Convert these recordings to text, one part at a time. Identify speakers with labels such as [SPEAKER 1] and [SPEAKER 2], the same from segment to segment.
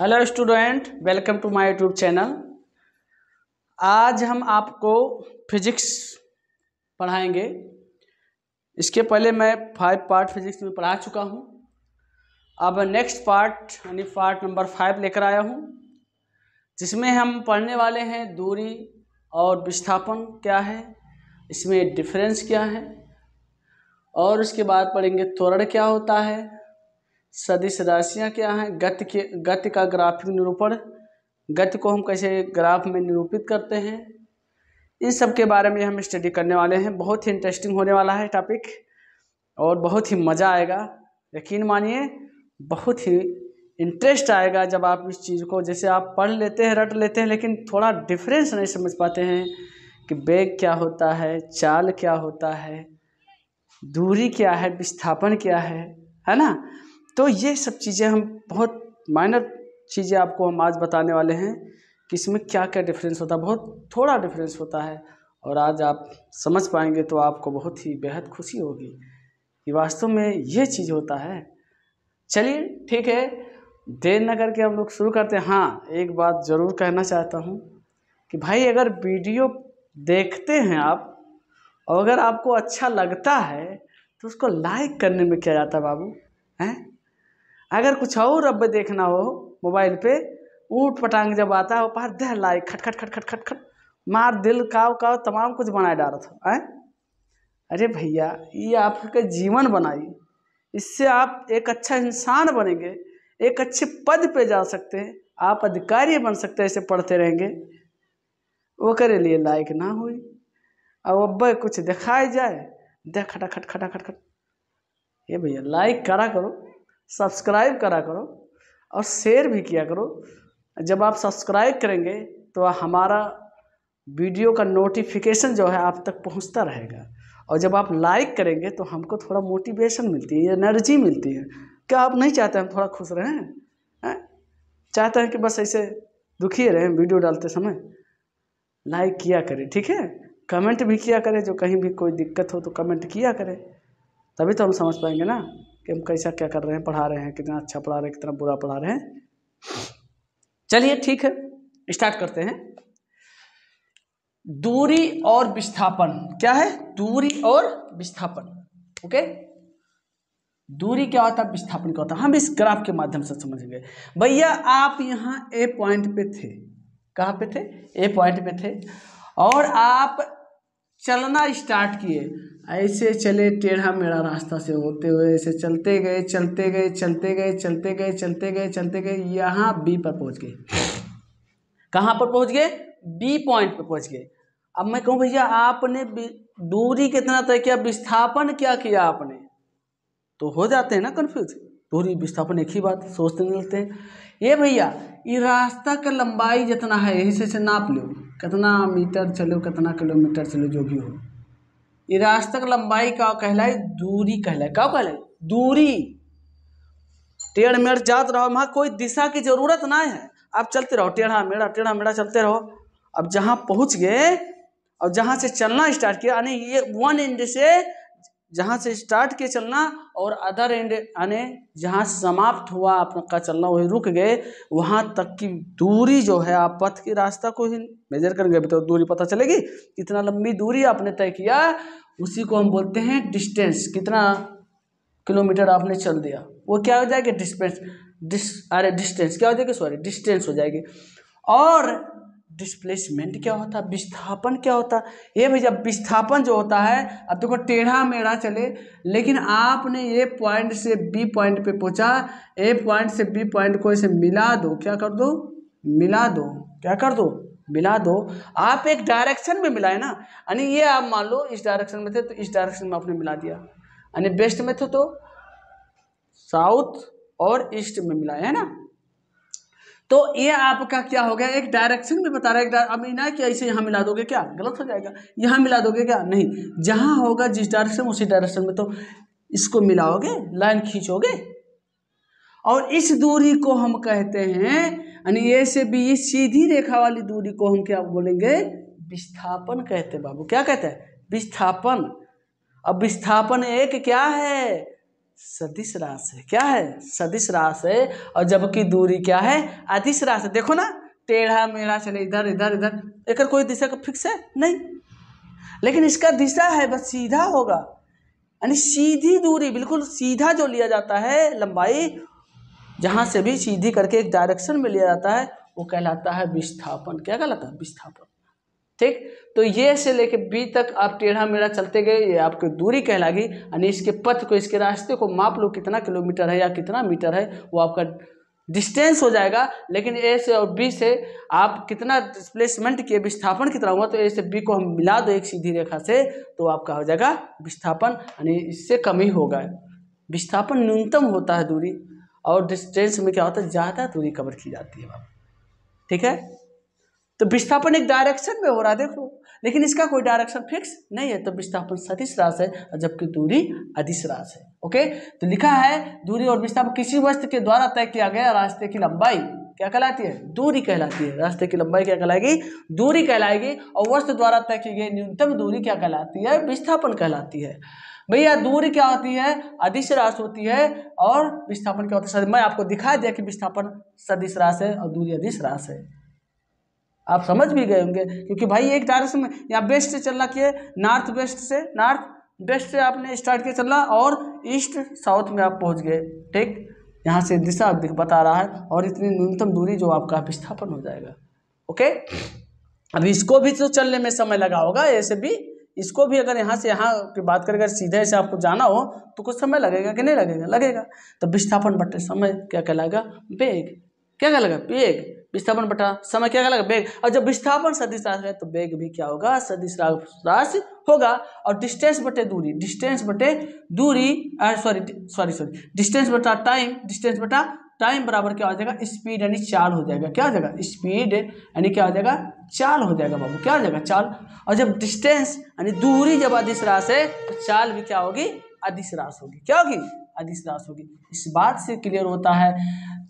[SPEAKER 1] Hello student welcome to my YouTube channel आज हम आपको फिजिक्स पढ़ाएंगे इसके पहले मैं फाइव पार्ट फिजिक्स में पढ़ा चुका हूँ अब नेक्स्ट पार्ट यानी पार्ट नंबर फाइव लेकर आया हूँ जिसमें हम पढ़ने वाले हैं दूरी और विस्थापन क्या है इसमें डिफरेंस क्या है और उसके बाद पढ़ेंगे त्वरण क्या होता है सदिश राशियाँ क्या हैं गति के गति का ग्राफिक निरूपण गति को हम कैसे ग्राफ में निरूपित करते हैं इन सब के बारे में हम स्टडी करने वाले हैं बहुत ही इंटरेस्टिंग होने वाला है टॉपिक और बहुत ही मज़ा आएगा यकीन मानिए बहुत ही इंटरेस्ट आएगा जब आप इस चीज़ को जैसे आप पढ़ लेते हैं रट लेते हैं लेकिन थोड़ा डिफरेंस नहीं समझ पाते हैं कि बेग क्या होता है चाल क्या होता है दूरी क्या है विस्थापन क्या है है ना तो ये सब चीज़ें हम बहुत माइनर चीज़ें आपको हम आज बताने वाले हैं कि इसमें क्या क्या डिफरेंस होता है बहुत थोड़ा डिफरेंस होता है और आज आप समझ पाएंगे तो आपको बहुत ही बेहद खुशी होगी कि वास्तव में ये चीज़ होता है चलिए ठीक है देर न करके हम लोग शुरू करते हैं हाँ एक बात ज़रूर कहना चाहता हूँ कि भाई अगर वीडियो देखते हैं आप और अगर आपको अच्छा लगता है तो उसको लाइक करने में क्या जाता है बाबू हैं अगर कुछ और अब देखना हो मोबाइल पे ऊट पटांग जब आता है वो पार दह लाई खट खट खट खट खट खट मार दिल काव काव तमाम कुछ बनाए डाल था आए अरे भैया ये आपका जीवन बनाई इससे आप एक अच्छा इंसान बनेंगे एक अच्छे पद पे जा सकते हैं आप अधिकारी बन सकते हैं ऐसे पढ़ते रहेंगे वो करे लिए लाइक ना हुई अब अब्बे कुछ दिखाए जाए देख खटा खट खटा खट खट ये भैया लाइक करा करो सब्सक्राइब करा करो और शेयर भी किया करो जब आप सब्सक्राइब करेंगे तो हमारा वीडियो का नोटिफिकेशन जो है आप तक पहुंचता रहेगा और जब आप लाइक करेंगे तो हमको थोड़ा मोटिवेशन मिलती है एनर्जी मिलती है क्या आप नहीं चाहते हम थोड़ा खुश रहें है? चाहते हैं कि बस ऐसे दुखी रहें वीडियो डालते समय लाइक किया करें ठीक है कमेंट भी किया करें जो कहीं भी कोई दिक्कत हो तो कमेंट किया करें तभी तो हम समझ पाएंगे ना कि हम कैसा क्या कर रहे हैं पढ़ा रहे हैं कितना अच्छा पढ़ा रहे हैं कितना बुरा पढ़ा रहे हैं चलिए ठीक है स्टार्ट करते हैं दूरी और विस्थापन क्या है दूरी और विस्थापन ओके दूरी क्या होता है विस्थापन क्या होता है हम इस ग्राफ के माध्यम से समझेंगे भैया आप यहां ए पॉइंट पे थे कहां पे थे ए पॉइंट पे थे और आप चलना स्टार्ट किए ऐसे चले टेढ़ा मेढ़ा रास्ता से होते हुए ऐसे चलते गए चलते गए चलते गए चलते गए चलते गए चलते गए यहाँ बी पर पहुँच गए कहाँ पर पहुँच गए बी पॉइंट पर पहुँच गए अब मैं कहूँ भैया आपने दूरी कितना तय किया विस्थापन क्या किया आपने तो हो जाते हैं ना कन्फ्यूज दूरी विस्थापन एक ही बात सोचते मिलते हैं ये भैया ये रास्ता का लंबाई जितना है यही से नाप लो कितना मीटर चलो कितना किलोमीटर चलो जो भी हो ये रास्तक लंबाई का कहलाए दूरी कहलाए क्या कहलाए दूरी टेढ़ मेढ़ जात रहो वहाँ कोई दिशा की जरूरत ना है आप चलते रहो टेढ़ा मेढ़ा टेढ़ा मेढ़ा चलते रहो अब जहाँ पहुँच गए और जहाँ से चलना स्टार्ट किया यानी ये वन एंड से जहाँ से स्टार्ट किए चलना और अदर एंड यानी जहाँ समाप्त हुआ आपका चलना वही रुक गए वहाँ तक की दूरी जो है आप पथ के रास्ता को ही मेजर करेंगे अभी तो दूरी पता चलेगी कितना लंबी दूरी आपने तय किया उसी को हम बोलते हैं डिस्टेंस कितना किलोमीटर आपने चल दिया वो क्या हो जाएगा डिस्टेंस डिस अरे डिस्टेंस क्या हो जाएगा सॉरी डिस्टेंस हो जाएगी और डिस्प्लेसमेंट क्या होता है विस्थापन क्या होता ये भैया विस्थापन जो होता है अब देखो तो टेढ़ा मेढ़ा चले लेकिन आपने ए पॉइंट से बी पॉइंट पे पहुंचा ए पॉइंट से बी पॉइंट को इसे मिला दो क्या कर दो मिला दो क्या कर दो मिला दो आप एक डायरेक्शन में मिलाए ना यानी ये आप मान लो इस डायरेक्शन में थे तो इस डायरेक्शन में आपने मिला दिया यानी बेस्ट में थे तो साउथ और ईस्ट में मिलाए है ना तो ये आपका क्या हो गया एक डायरेक्शन में बता रहा है अब इना कि ऐसे यहाँ मिला दोगे क्या गलत हो जाएगा यहाँ मिला दोगे क्या नहीं जहाँ होगा जिस डायरेक्शन उसी डायरेक्शन में तो इसको मिलाओगे लाइन खींचोगे और इस दूरी को हम कहते हैं यानी ए से बी सीधी रेखा वाली दूरी को हम क्या बोलेंगे विस्थापन कहते बाबू क्या कहते हैं विस्थापन अब विस्थापन एक क्या है सदिश राश है क्या है सदिश राश है और जबकि दूरी क्या है अधिश राश है देखो ना टेढ़ा मेढ़ा चले इधर इधर इधर एक कोई दिशा का फिक्स है नहीं लेकिन इसका दिशा है बस सीधा होगा यानी सीधी दूरी बिल्कुल सीधा जो लिया जाता है लंबाई जहाँ से भी सीधी करके एक डायरेक्शन में लिया जाता है वो कहलाता है विस्थापन क्या कहलाता है विस्थापन ठीक तो ये से लेके बी तक आप टेढ़ा मेढ़ा चलते गए ये आपकी दूरी कहलागी यानी इसके पथ को इसके रास्ते को माप लो कितना किलोमीटर है या कितना मीटर है वो आपका डिस्टेंस हो जाएगा लेकिन ए से और बी से आप कितना डिस्प्लेसमेंट किए विस्थापन कितना हुआ तो ए से बी को हम मिला दो एक सीधी रेखा से तो आपका हो जाएगा विस्थापन यानी इससे कम ही होगा विस्थापन न्यूनतम होता है दूरी और डिस्टेंस में क्या होता है ज़्यादा दूरी कवर की जाती है ठीक है तो विस्थापन एक डायरेक्शन में हो रहा है देखो लेकिन इसका कोई डायरेक्शन फिक्स नहीं है तो विस्थापन सदिश राशि है जबकि दूरी अधिस राशि है ओके तो लिखा है दूरी और विस्थापन किसी वस्तु के द्वारा तय किया गया रास्ते की लंबाई क्या कहलाती है दूरी कहलाती है रास्ते की लंबाई क्या कहलाएगी दूरी कहलाएगी और वस्तु द्वारा तय की गई न्यूनतम दूरी क्या कहलाती है विस्थापन कहलाती है भैया दूरी क्या होती है अधिश राशि होती है और विस्थापन क्या होता है मैं आपको दिखा दिया कि विस्थापन सदिश राशि है और दूरी अधिश राशि है आप समझ भी गए होंगे क्योंकि भाई एक डायरेक्शन में यहाँ वेस्ट से चलना किए नॉर्थ वेस्ट से नॉर्थ वेस्ट से आपने स्टार्ट किया चलना और ईस्ट साउथ में आप पहुँच गए ठीक यहाँ से दिशा दिख बता रहा है और इतनी न्यूनतम दूरी जो आपका विस्थापन हो जाएगा ओके अब इसको भी तो चलने में समय लगा होगा ऐसे भी इसको भी अगर यहाँ से यहाँ की बात करें अगर सीधे से आपको जाना हो तो कुछ समय लगेगा कि नहीं लगेगा लगेगा तो विस्थापन बटे समय क्या कहलाएगा बेग क्या कहलाएगा बेग विस्थापन बटा समय क्या कहलाएगा वेग और जब विस्थापन सदिश राशि है तो वेग भी क्या होगा सदिश राशि होगा और डिस्टेंस बटे दूरी डिस्टेंस बटे दूरी सॉरी सॉरी सॉरी डिस्टेंस बटा टाइम डिस्टेंस बटा टाइम बराबर क्या हो जाएगा स्पीड यानी चाल हो जाएगा क्या हो जाएगा स्पीड यानी क्या हो जाएगा चाल हो जाएगा बाबू क्या हो जाएगा चाल और जब डिस्टेंस यानी दूरी जब अधिस राश है तो चाल भी क्या होगी अधिस राश होगी क्या होगी अधिस राश होगी इस बात से क्लियर होता है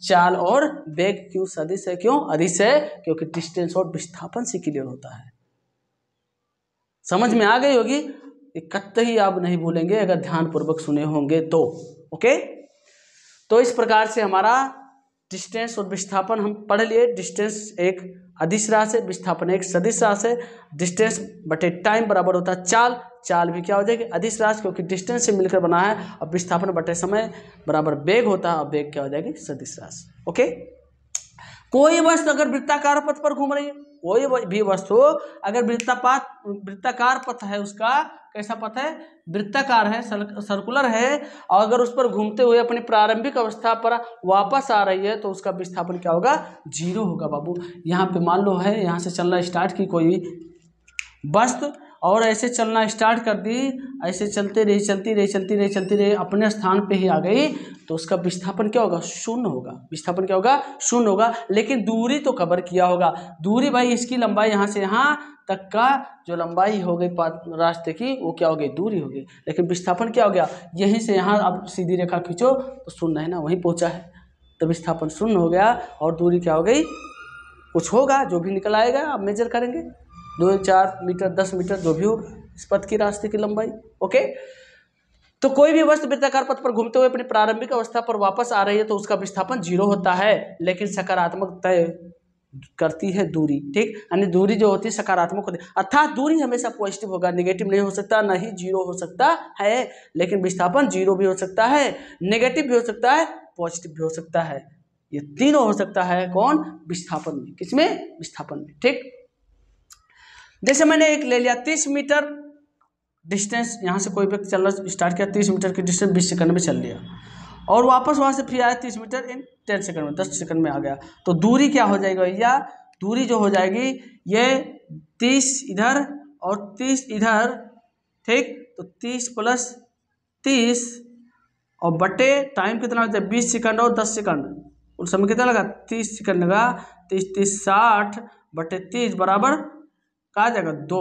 [SPEAKER 1] चाल और बेग क्यों सदिश है क्यों अधिस है क्योंकि डिस्टेंस और विस्थापन से क्लियर होता है समझ में आ गई होगी ही आप नहीं भूलेंगे अगर ध्यानपूर्वक सुने होंगे तो ओके तो इस प्रकार से हमारा डिस्टेंस और विस्थापन हम पढ़ लिए डिस्टेंस एक अधिश राशि है विस्थापन एक सदिश राशि है डिस्टेंस बटे टाइम बराबर होता है चाल चाल भी क्या हो जाएगी अधिश राशि क्योंकि डिस्टेंस से मिलकर बना है और विस्थापन बटे समय बराबर वेग होता है और वेग क्या हो जाएगी सदिश राशि ओके कोई वस्तु अगर वृत्ताकार पथ पर घूम रही है कोई भी वस्तु अगर वृत्तापात वृत्ताकार पथ है उसका कैसा पथ है वृत्ताकार है सर्कुलर है और अगर उस पर घूमते हुए अपनी प्रारंभिक अवस्था पर वापस आ रही है तो उसका विस्थापन क्या होगा जीरो होगा बाबू यहाँ पे मान लो है यहाँ से चलना स्टार्ट की कोई वस्तु और ऐसे चलना स्टार्ट कर दी ऐसे चलते रही चलती रही चलती रही चलती रही अपने स्थान पे ही आ गई तो उसका विस्थापन क्या होगा शून्य होगा विस्थापन क्या होगा शून्य होगा लेकिन दूरी तो कवर किया होगा दूरी भाई इसकी लंबाई यहाँ से यहाँ तक का जो लंबाई हो गई रास्ते की वो क्या हो गई दूरी हो गई लेकिन विस्थापन क्या हो गया यहीं से यहाँ आप सीधी रेखा खींचो तो शून्य है ना वहीं पहुँचा है तो विस्थापन शून्य हो गया और दूरी क्या हो गई कुछ होगा जो भी निकल आएगा आप मेजर करेंगे दो चार मीटर दस मीटर जो भी हो इस पथ की रास्ते की लंबाई ओके तो कोई भी वस्तु वृत्ताकार पथ पर घूमते हुए अपनी प्रारंभिक अवस्था पर वापस आ रही है तो उसका विस्थापन जीरो होता है लेकिन सकारात्मक तय करती है दूरी ठीक यानी दूरी जो होती है सकारात्मक होती है अर्थात दूरी हमेशा पॉजिटिव होगा नेगेटिव नहीं हो सकता ना ही जीरो हो सकता है लेकिन विस्थापन जीरो भी हो सकता है नेगेटिव भी हो सकता है पॉजिटिव भी हो सकता है ये तीनों हो सकता है कौन विस्थापन में किसमें विस्थापन में ठीक जैसे मैंने एक ले लिया तीस मीटर डिस्टेंस यहाँ से कोई व्यक्ति चलना स्टार्ट किया तीस मीटर की डिस्टेंस बीस सेकंड में चल लिया और वापस वहाँ से फिर आया तीस मीटर इन टेन सेकंड में दस सेकंड में आ गया तो दूरी क्या हो जाएगी भैया दूरी जो हो जाएगी ये तीस इधर और तीस इधर ठीक तो तीस प्लस तीस और बटे टाइम कितना होता है बीस सेकंड और दस सेकंड उस समय कितना लगा तीस सेकंड लगा तीस तीस साठ बटे तीस बराबर कहा जाएगा दो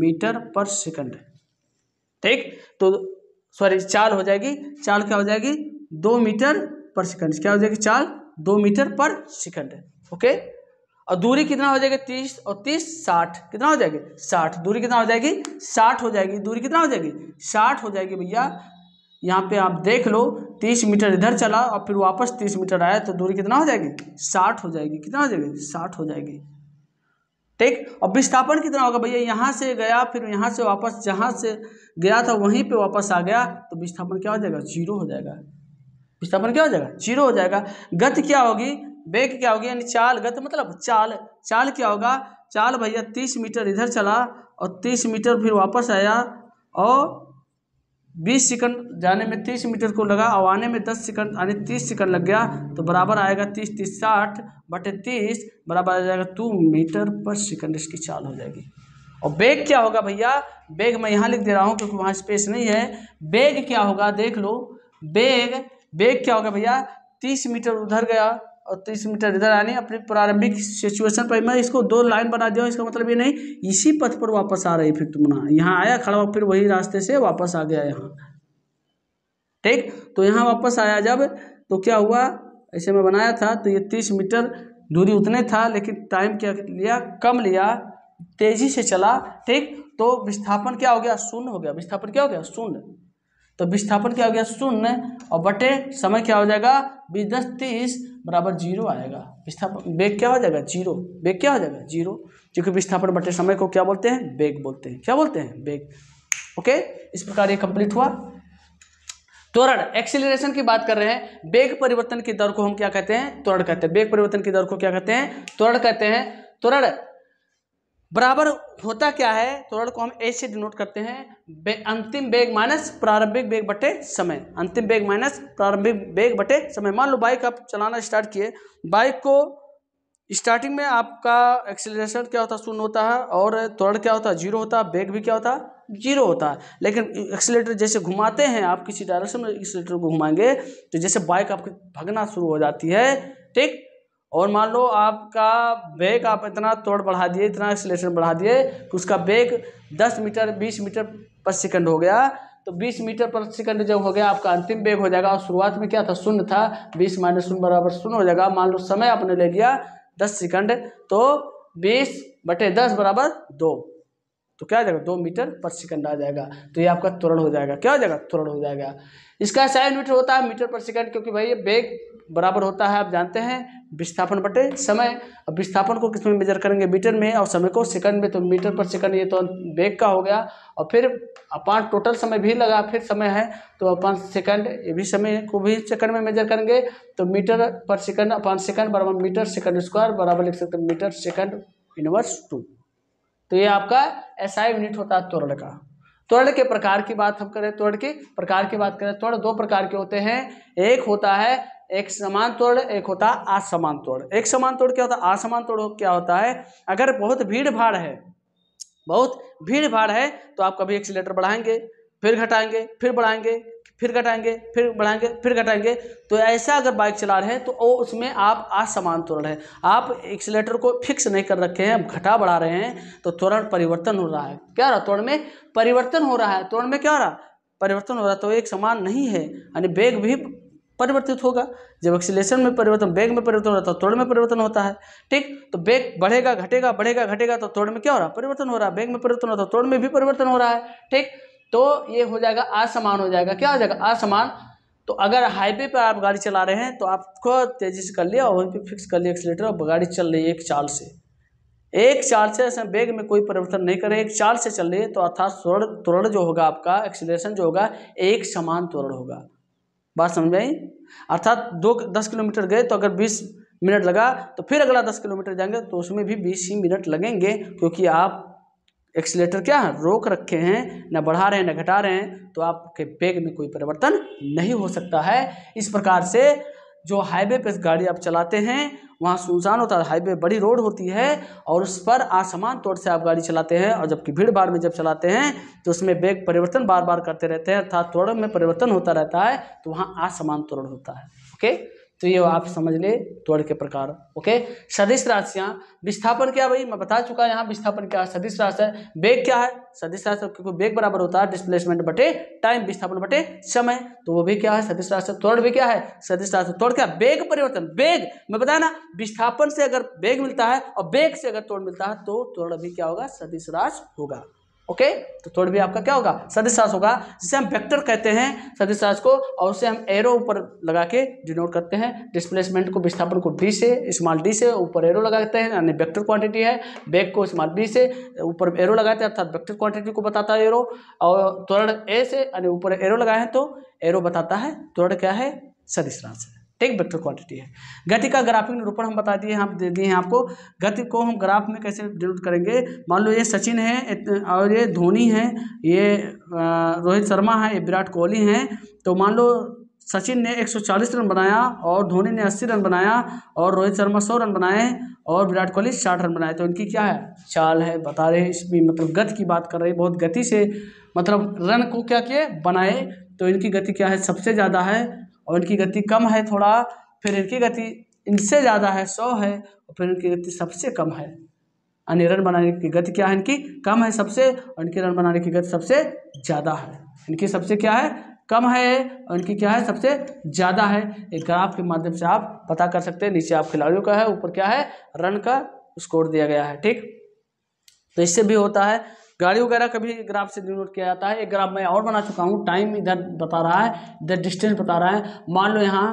[SPEAKER 1] मीटर पर सेकंड ठीक तो सॉरी चाल हो जाएगी चाल क्या हो जाएगी दो मीटर पर सेकंड क्या हो जाएगी चाल दो मीटर पर सेकंड ओके और दूरी कितना हो जाएगी तीस और तीस साठ कितना हो जाएगी साठ दूरी कितना हो जाएगी साठ हो जाएगी दूरी कितना हो जाएगी साठ हो जाएगी भैया यहाँ पे आप देख लो तीस मीटर इधर चला और फिर वापस तीस मीटर आया तो दूरी कितना हो जाएगी साठ हो जाएगी कितना हो जाएगी साठ हो जाएगी ठीक अब विस्थापन कितना होगा भैया यहाँ से गया फिर यहाँ से वापस जहाँ से गया था वहीं पे वापस आ गया तो विस्थापन क्या हो जाएगा जीरो हो जाएगा विस्थापन क्या हो जाएगा जीरो हो जाएगा गत क्या होगी बेग क्या होगी यानी चाल गत मतलब चाल चाल क्या होगा चाल भैया तीस मीटर इधर चला और तीस मीटर फिर वापस आया और बीस सेकंड जाने में तीस मीटर को लगा और आने में दस सेकंड यानी तीस सेकंड लग गया तो बराबर आएगा तीस तीस साठ बटे तीस बराबर आ जाएगा टू मीटर पर सेकंड इसकी चाल हो जाएगी और बेग क्या होगा भैया बेग मैं यहाँ लिख दे रहा हूँ क्योंकि वहाँ स्पेस नहीं है बेग क्या होगा देख लो बेग बेग क्या होगा भैया तीस मीटर उधर गया और तीस मीटर इधर आने अपने प्रारंभिक सिचुएशन पर मैं इसको दो लाइन बना दिया इसका मतलब ये नहीं इसी पथ पर वापस आ रही फिर तुमना यहाँ आया खड़ा हुआ फिर वही रास्ते से वापस आ गया यहाँ ठीक तो यहाँ वापस आया जब तो क्या हुआ ऐसे मैं बनाया था तो ये तीस मीटर दूरी उतने था लेकिन टाइम क्या लिया कम लिया तेजी से चला ठीक तो विस्थापन क्या हो गया शून्य हो गया विस्थापन क्या हो गया शून्य तो विस्थापन क्या हो गया शून्य और बटे समय क्या हो जाएगा बीस दस तीस बराबर जीरो आएगा विस्थापन बेग क्या हो जाएगा जीरो बेग क्या हो जाएगा जीरो क्योंकि विस्थापन बटे समय को क्या बोलते हैं बेग बोलते हैं क्या बोलते हैं बेग ओके इस प्रकार ये कंप्लीट हुआ त्वरण एक्सिलेशन की बात कर रहे हैं बेग परिवर्तन की दर को हम क्या कहते हैं त्वरण कहते हैं बेग परिवर्तन की दर को क्या कहते हैं त्वरण कहते हैं त्वरण बराबर होता क्या है त्वरण तो को हम ए से डिनोट करते हैं बे, अंतिम बेग माइनस प्रारंभिक बेग बटे समय अंतिम बेग माइनस प्रारंभिक बेग बटे समय मान लो बाइक आप चलाना स्टार्ट किए बाइक को स्टार्टिंग में आपका एक्सीलरेशन क्या होता है शून्य होता है और त्वरण क्या होता है जीरो होता है बेग भी क्या होता है जीरो होता है लेकिन एक्सीटर जैसे घुमाते हैं आप किसी डायरेक्शन में एक्सीटर को घुमाएंगे तो जैसे बाइक आपकी भगना शुरू हो जाती है ठीक और मान लो आपका बैग आप इतना तोड़ बढ़ा दिए इतना एक्सलेशन बढ़ा दिए कि तो उसका बैग दस मीटर बीस मीटर पर सेकंड हो गया तो 20 मीटर पर सेकंड जब हो गया आपका अंतिम बैग हो जाएगा और शुरुआत में क्या था शून्य था 20 माइनस शून्य बराबर शून्य हो जाएगा मान लो समय आपने ले लिया 10 सेकंड तो 20 बटे दस बराबर दो तो क्या जाएगा दो मीटर पर सेकंड आ जाएगा तो ये आपका त्वरण हो जाएगा क्या हो जाएगा त्वरण हो जाएगा इसका साइन मीटर होता है मीटर पर सेकंड क्योंकि भाई ये बैग बराबर होता है आप जानते हैं विस्थापन बटे समय अब विस्थापन को किसमें मेजर करेंगे मीटर में और समय को सेकंड में तो मीटर पर सेकंड ये तो वेग का हो गया और फिर अपान टोटल समय भी लगा फिर समय है तो अपान सेकंड ये भी समय को भी सेकंड में मेजर करेंगे तो मीटर पर सेकंड अपान सेकंड बराबर मीटर सेकंड स्क्वायर बराबर लिख सकते मीटर सेकंड इनवर्स टू तो ये आपका ऐसा यूनिट होता है त्वरण का त्वरण के प्रकार की बात हम करें त्वरण के प्रकार की बात करें त्वरण दो प्रकार के होते हैं एक होता है एक समान तोड़ एक होता है असमान तोड़ एक समान तोड़ क्या होता है असमान तोड़ क्या होता है अगर बहुत भीड़ भाड़ है बहुत भीड़ भाड़ है तो आप कभी एक्सीटर बढ़ाएंगे फिर घटाएंगे फिर बढ़ाएंगे फिर घटाएंगे फिर बढ़ाएंगे फिर घटाएंगे तो ऐसा अगर बाइक चला रहे हैं तो वो उसमें आप असमान त्वरण है आप एक्सीटर को फिक्स नहीं कर रखे हैं घटा बढ़ा रहे हैं तो त्वरण परिवर्तन हो रहा है क्या हो रहा त्वरण में परिवर्तन हो रहा है त्वरण में क्या हो रहा परिवर्तन हो रहा तो एक समान नहीं है यानी बेग भी परिवर्तित होगा जब एक्सीलेशन में परिवर्तन बैग में परिवर्तन होता है तोड़ में परिवर्तन होता है ठीक तो बैग बढ़ेगा घटेगा बढ़ेगा घटेगा तो तोड़ में क्या हो रहा है परिवर्तन हो रहा है बैग में परिवर्तन होता है तोड़ में भी परिवर्तन हो रहा है ठीक तो ये हो जाएगा असमान हो जाएगा क्या हो जाएगा असमान तो अगर हाईवे पर आप गाड़ी चला रहे हैं तो आपको तेज़ी से कर लिया और वहीं पर फिक्स कर लिया एक्सीटर और गाड़ी चल रही है एक चाल से एक चाल से ऐसे बैग में कोई परिवर्तन नहीं करें एक चाल से चल रही है तो अर्थात त्वरण जो होगा आपका एक्सीलेशन जो होगा एक समान त्वरण होगा बात समझ में आई अर्थात दो दस किलोमीटर गए तो अगर बीस मिनट लगा तो फिर अगला दस किलोमीटर जाएंगे तो उसमें भी बीस ही मिनट लगेंगे क्योंकि आप एक्सीटर क्या रोक रखे हैं ना बढ़ा रहे हैं ना घटा रहे हैं तो आपके बेग में कोई परिवर्तन नहीं हो सकता है इस प्रकार से जो हाईवे पर गाड़ी आप चलाते हैं वहाँ सुनसान होता है हाईवे बड़ी रोड होती है और उस पर आसमान तौर से आप गाड़ी चलाते हैं और जबकि भीड़ भाड़ में जब चलाते हैं तो उसमें बेग परिवर्तन बार बार करते रहते हैं अर्थात तोड़ में परिवर्तन होता रहता है तो वहाँ आसमान तोड़ होता है ओके तो ये आप समझ ले तोड़ के प्रकार ओके सदिश राशियाँ विस्थापन क्या भाई मैं बता चुका यहाँ विस्थापन क्या है सदिश राशि है बेग क्या है सदिश राशि क्योंकि बेग बराबर होता है डिस्प्लेसमेंट बटे टाइम विस्थापन बटे समय तो वो भी क्या है सदिश राशि त्वरण भी क्या है सदिश राशि तोड़ क्या बेग परिवर्तन बेग मैं बताया ना विस्थापन से अगर बेग मिलता है और बेग से अगर तोड़ मिलता है तो त्वरण भी क्या होगा सदिश राशि होगा ओके तो थोड़ी भी आपका क्या होगा सदिशास होगा जिसे हम वेक्टर कहते हैं सदिशास को और उसे हम एरो ऊपर लगा के डिनोट करते हैं डिस्प्लेसमेंट को विस्थापन को डी से स्मॉल डी से ऊपर एरो लगाते हैं यानी वेक्टर क्वांटिटी है बैग को स्मॉल बी से ऊपर एरो लगाते हैं अर्थात वेक्टर क्वांटिटी को बताता है एरो और त्वरण ए से यानी ऊपर एरो लगाए हैं तो एरो बताता है त्वरण क्या है सदिशास है टेक वेक्टर क्वांटिटी है गति का ग्राफिक निरूपण हम बता दिए हम दे दिए हैं आपको गति को हम ग्राफ में कैसे डिनोट करेंगे मान लो ये सचिन है और ये धोनी है ये रोहित शर्मा है ये विराट कोहली हैं तो मान लो सचिन ने 140 रन बनाया और धोनी ने 80 रन बनाया और रोहित शर्मा 100 रन बनाए और विराट कोहली 60 रन बनाए तो इनकी क्या है चाल है बता रहे इसमें मतलब गति की बात कर रहे हैं बहुत गति से मतलब रन को क्या किए बनाए तो इनकी गति क्या है सबसे ज़्यादा है और इनकी गति कम है थोड़ा फिर इनकी गति इनसे ज़्यादा है सौ है और फिर इनकी गति सबसे कम है यानी रन बनाने की गति क्या है इनकी कम है सबसे और इनकी रन बनाने की गति सबसे ज़्यादा है इनकी सबसे क्या है कम है और इनकी क्या है सबसे ज़्यादा है एक ग्राफ के माध्यम से आप पता कर सकते हैं नीचे आप खिलाड़ियों का है ऊपर क्या है रन का स्कोर दिया गया है ठीक तो इससे भी होता है गाड़ी वगैरह का भी ग्राफ से डिनोट किया जाता है एक ग्राफ मैं और बना चुका हूँ टाइम इधर बता रहा है इधर डिस्टेंस बता रहा है मान लो यहाँ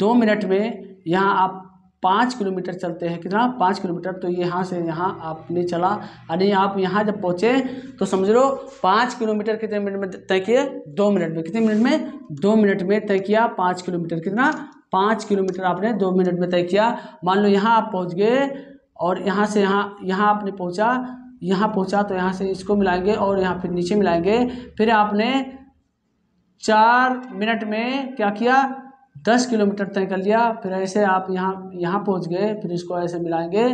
[SPEAKER 1] दो मिनट में यहाँ आप पाँच किलोमीटर चलते हैं कितना पाँच किलोमीटर तो यहाँ से यहाँ आपने चला अरे आप यहाँ जब पहुँचे तो समझ लो पाँच किलोमीटर कितने मिनट में तय किए दो मिनट में कितने मिनट में दो मिनट में तय किया पाँच किलोमीटर कितना पाँच किलोमीटर आपने दो मिनट में तय किया मान लो यहाँ आप पहुँच गए और यहाँ से यहाँ यहाँ आपने पहुँचा यहाँ पहुँचा तो यहाँ से इसको मिलाएंगे और यहाँ फिर नीचे मिलाएंगे फिर आपने चार मिनट में क्या किया दस किलोमीटर तय कर लिया फिर ऐसे आप यहाँ यहाँ पहुँच गए फिर इसको ऐसे मिलाएंगे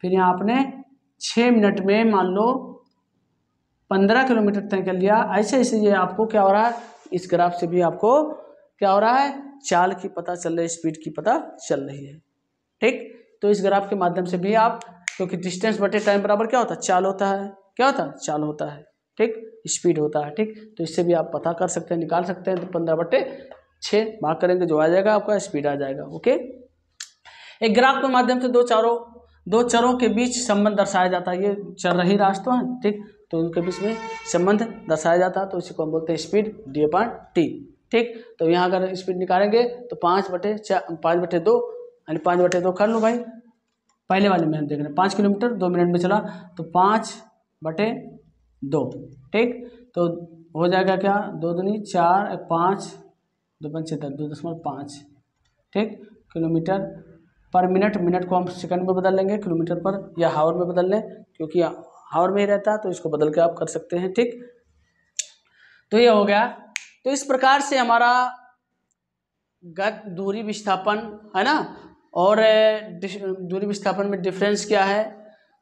[SPEAKER 1] फिर यहाँ आपने छः मिनट में मान लो पंद्रह किलोमीटर तय कर लिया ऐसे ऐसे ये आपको क्या हो रहा है इस ग्राफ से भी आपको क्या हो रहा है चाल की पता चल रही है स्पीड की पता चल रही है ठीक तो इस ग्राफ के माध्यम से भी आप क्योंकि डिस्टेंस बटे टाइम बराबर क्या होता है चाल होता है क्या होता है चाल होता है ठीक स्पीड होता है ठीक तो इससे भी आप पता कर सकते हैं निकाल सकते हैं तो पंद्रह बटे छः भाग करेंगे जो आ जाएगा आपका स्पीड आ जाएगा ओके एक ग्राफ के माध्यम से दो चारों दो चरों के बीच संबंध दर्शाया जाता है ये चर रही रास्तों हैं ठीक तो उनके बीच में संबंध दर्शाया जाता है तो इसी को हम बोलते हैं स्पीड डी अपॉन टी ठीक तो यहाँ अगर स्पीड निकालेंगे तो पाँच बटे चार पाँच बटे दो यानी पाँच बटे दो कर लो भाई पहले वाले में हम देख रहे हैं पाँच किलोमीटर दो मिनट में चला तो पाँच बटे दो ठीक तो हो जाएगा क्या दो दूनी चार पाँच दो पंचहत्तर दो दशमलव पाँच ठीक किलोमीटर पर मिनट मिनट को हम सेकंड में बदल लेंगे किलोमीटर पर या हावर में बदल लें क्योंकि हावर में ही रहता है तो इसको बदल के आप कर सकते हैं ठीक तो ये हो गया तो इस प्रकार से हमारा गत दूरी विस्थापन है ना और दूरी विस्थापन में डिफरेंस क्या है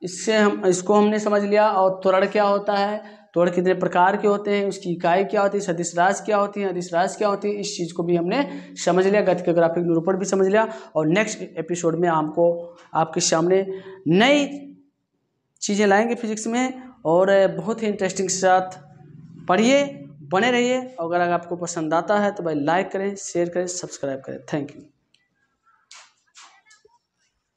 [SPEAKER 1] इससे हम इसको हमने समझ लिया और त्वरण क्या होता है त्वरण कितने प्रकार के होते हैं उसकी इकाई क्या होती है सदिश राज क्या होती है अधिश राज क्या होती है इस चीज़ को भी हमने समझ लिया गति के ग्राफिक निरूपण भी समझ लिया और नेक्स्ट एपिसोड में आपको आपके सामने नई चीज़ें लाएंगे फिजिक्स में और बहुत ही इंटरेस्टिंग के साथ पढ़िए बने रहिए और अगर आपको पसंद आता है तो भाई लाइक करें शेयर करें सब्सक्राइब करें थैंक यू